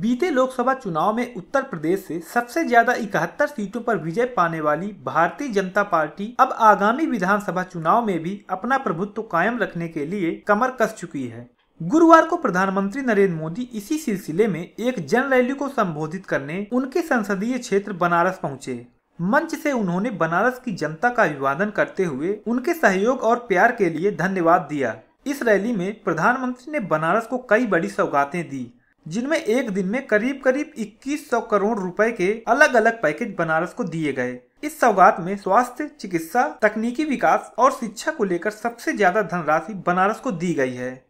बीते लोकसभा चुनाव में उत्तर प्रदेश से सबसे ज्यादा इकहत्तर सीटों पर विजय पाने वाली भारतीय जनता पार्टी अब आगामी विधानसभा चुनाव में भी अपना प्रभुत्व कायम रखने के लिए कमर कस चुकी है गुरुवार को प्रधानमंत्री नरेंद्र मोदी इसी सिलसिले में एक जन रैली को संबोधित करने उनके संसदीय क्षेत्र बनारस पहुँचे मंच से उन्होंने बनारस की जनता का अभिवादन करते हुए उनके सहयोग और प्यार के लिए धन्यवाद दिया इस रैली में प्रधानमंत्री ने बनारस को कई बड़ी सौगातें दी जिनमें एक दिन में करीब करीब 2100 करोड़ रुपए के अलग अलग पैकेज बनारस को दिए गए इस सौगात में स्वास्थ्य चिकित्सा तकनीकी विकास और शिक्षा को लेकर सबसे ज्यादा धनराशि बनारस को दी गई है